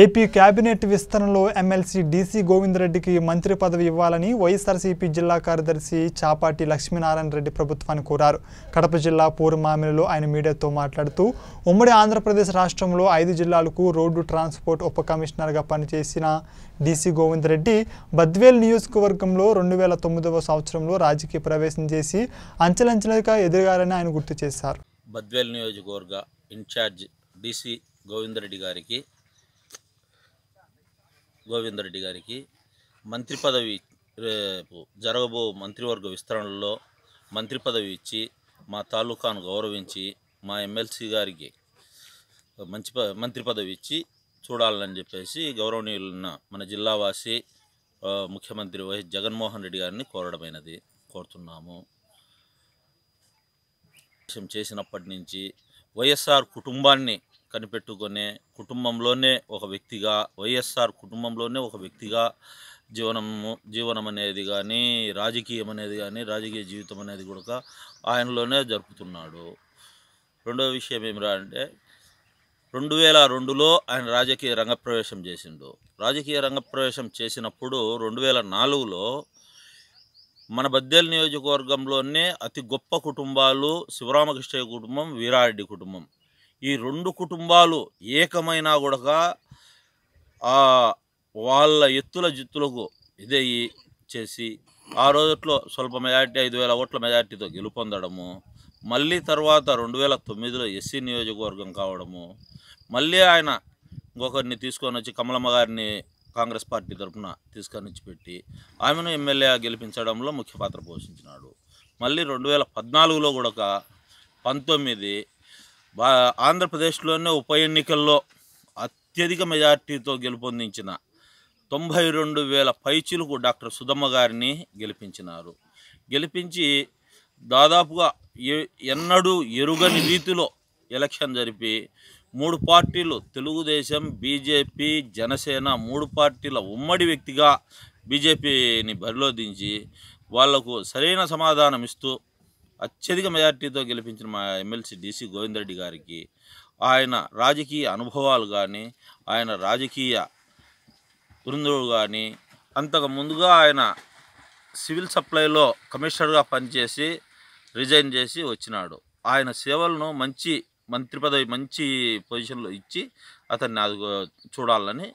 AP cabinet విస్తరణలో MLC DC గోవిందరెడ్డికి మంత్రి పదవి ఇవ్వాలని వైఎస్ఆర్సీపీ జిల్లా కార్యదర్శి చాపాటి లక్ష్మీనారాయణ రెడ్డి ప్రభుత్వాన్ని కోరారు కడప జిల్లా పూర్మామిలిలో ఆయన మీడియాతో మాట్లాడుతూ ఉమ్మడి ఆంధ్రప్రదేశ్ రాష్ట్రంలో ఐదు జిల్లాలకు రోడ్డు ట్రాన్స్పోర్ట్ ఉప కమిషనర్గా పనిచేసిన డీసీ గోవిందరెడ్డి బద్వేల్ నియోజకవర్గంలో రెండు వేల తొమ్మిదవ సంవత్సరంలో రాజకీయ ప్రవేశం చేసి అంచెలంచెలుగా ఎదురుగారని ఆయన గుర్తు చేశారు బద్వేల్ నియోజకవర్గ ఇన్ఛార్జ్ డీసీ గోవిందరెడ్డి గారికి గోవిందరెడ్డి గారికి మంత్రి పదవి రేపు జరగబో మంత్రివర్గ విస్తరణలో మంత్రి పదవి ఇచ్చి మా తాలూకాను గౌరవించి మా ఎమ్మెల్సీ గారికి మంచి మంత్రి పదవి ఇచ్చి చూడాలని చెప్పేసి గౌరవనీయులున్న మన జిల్లావాసి ముఖ్యమంత్రి వైఎస్ జగన్మోహన్ రెడ్డి గారిని కోరడమైనది కోరుతున్నాము చేసినప్పటి నుంచి వైఎస్ఆర్ కుటుంబాన్ని కనిపెట్టుకునే కుటుంబంలోనే ఒక వ్యక్తిగా వైఎస్ఆర్ కుటుంబంలోనే ఒక వ్యక్తిగా జీవనము జీవనం అనేది కానీ రాజకీయం అనేది కానీ రాజకీయ జీవితం అనేది కూడా ఆయనలోనే జరుపుతున్నాడు రెండవ విషయం ఏమిరా అంటే రెండు వేల రెండులో ఆయన రాజకీయ రంగప్రవేశం చేసిండు రాజకీయ రంగప్రవేశం చేసినప్పుడు రెండు వేల నాలుగులో మన బద్దెల నియోజకవర్గంలోనే అతి గొప్ప కుటుంబాలు శివరామకృష్ణయ్య కుటుంబం వీరారెడ్డి కుటుంబం ఈ రెండు కుటుంబాలు ఏకమైనా కూడా వాళ్ళ ఎత్తుల జిత్తులకు ఇదే చేసి ఆ రోజుట్లో స్వల్ప మెజార్టీ ఐదు వేల ఓట్ల మెజార్టీతో గెలుపొందడము మళ్ళీ తర్వాత రెండు వేల తొమ్మిదిలో ఎస్సీ నియోజకవర్గం కావడము మళ్ళీ ఆయన ఇంకొకరిని తీసుకొని వచ్చి కమలమ్మ గారిని కాంగ్రెస్ పార్టీ తరఫున తీసుకొని పెట్టి ఆమెను ఎమ్మెల్యే గెలిపించడంలో ముఖ్య పాత్ర పోషించినాడు మళ్ళీ రెండు వేల పద్నాలుగులో కూడా పంతొమ్మిది బా ఆంధ్రప్రదేశ్లోనే ఉప ఎన్నికల్లో అత్యధిక మెజార్టీతో గెలుపొందించిన తొంభై రెండు వేల పైచీలకు డాక్టర్ సుధమ్మ గారిని గెలిపించినారు గెలిపించి దాదాపుగా ఎన్నడూ ఎరుగని రీతిలో ఎలక్షన్ జరిపి మూడు పార్టీలు తెలుగుదేశం బీజేపీ జనసేన మూడు పార్టీల ఉమ్మడి వ్యక్తిగా బీజేపీని బరిలో దించి వాళ్లకు సరైన సమాధానం ఇస్తూ అత్యధిక మెజార్టీతో గెలిపించిన మా ఎమ్మెల్సీ డీసీ గోవిందరెడ్డి గారికి ఆయన రాజకీయ అనుభవాలు కానీ ఆయన రాజకీయ బృందుడు కానీ అంతకు ముందుగా ఆయన సివిల్ సప్లైలో కమిషనర్గా పనిచేసి రిజైన్ చేసి వచ్చినాడు ఆయన సేవలను మంచి మంత్రి పదవి మంచి పొజిషన్లో ఇచ్చి అతన్ని అది చూడాలని